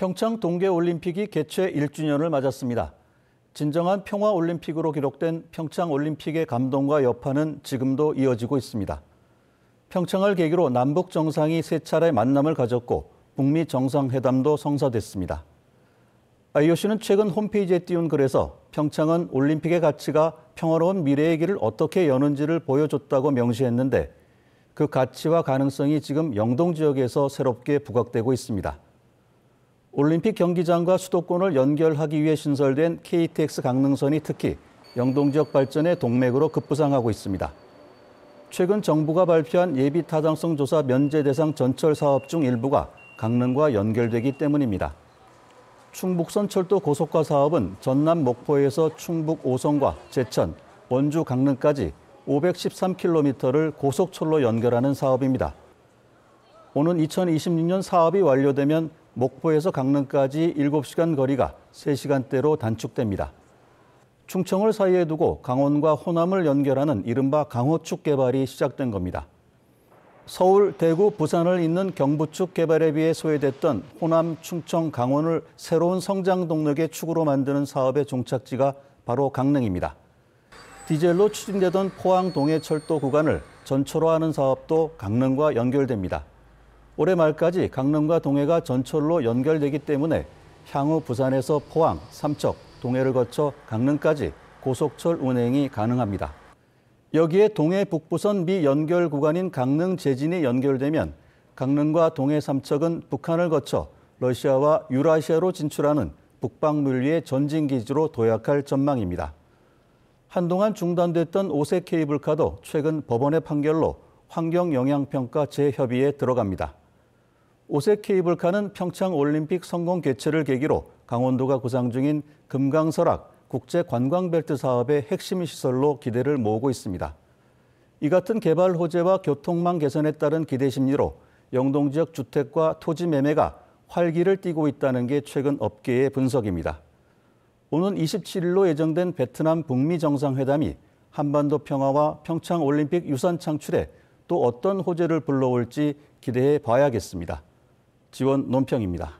평창 동계올림픽이 개최 1주년을 맞았습니다. 진정한 평화올림픽으로 기록된 평창올림픽의 감동과 여파는 지금도 이어지고 있습니다. 평창을 계기로 남북 정상이 세 차례 만남을 가졌고 북미 정상회담도 성사됐습니다. IOC는 최근 홈페이지에 띄운 글에서 평창은 올림픽의 가치가 평화로운 미래의 길을 어떻게 여는지를 보여줬다고 명시했는데 그 가치와 가능성이 지금 영동 지역에서 새롭게 부각되고 있습니다. 올림픽 경기장과 수도권을 연결하기 위해 신설된 KTX 강릉선이 특히 영동 지역 발전의 동맥으로 급부상하고 있습니다. 최근 정부가 발표한 예비 타당성 조사 면제 대상 전철 사업 중 일부가 강릉과 연결되기 때문입니다. 충북선 철도 고속화 사업은 전남 목포에서 충북 오성과 제천, 원주 강릉까지 513km를 고속철로 연결하는 사업입니다. 오는 2026년 사업이 완료되면 목포에서 강릉까지 7시간 거리가 3시간대로 단축됩니다. 충청을 사이에 두고 강원과 호남을 연결하는 이른바 강호축 개발이 시작된 겁니다. 서울, 대구, 부산을 잇는 경부축 개발에 비해 소외됐던 호남, 충청, 강원을 새로운 성장 동력의 축으로 만드는 사업의 종착지가 바로 강릉입니다. 디젤로 추진되던 포항 동해 철도 구간을 전철화하는 사업도 강릉과 연결됩니다. 올해 말까지 강릉과 동해가 전철로 연결되기 때문에 향후 부산에서 포항, 삼척, 동해를 거쳐 강릉까지 고속철 운행이 가능합니다. 여기에 동해 북부선 미연결 구간인 강릉 제진이 연결되면 강릉과 동해 삼척은 북한을 거쳐 러시아와 유라시아로 진출하는 북방 물류의 전진 기지로 도약할 전망입니다. 한동안 중단됐던 오색 케이블카도 최근 법원의 판결로 환경 영향 평가 재협의에 들어갑니다. 오색 케이블카는 평창 올림픽 성공 개최를 계기로 강원도가 구상 중인 금강설악 국제 관광벨트 사업의 핵심 시설로 기대를 모으고 있습니다. 이 같은 개발 호재와 교통망 개선에 따른 기대 심리로 영동 지역 주택과 토지 매매가 활기를 띠고 있다는 게 최근 업계의 분석입니다. 오는 27일로 예정된 베트남 북미 정상회담이 한반도 평화와 평창 올림픽 유산 창출에 또 어떤 호재를 불러올지 기대해 봐야겠습니다. 지원 논평입니다.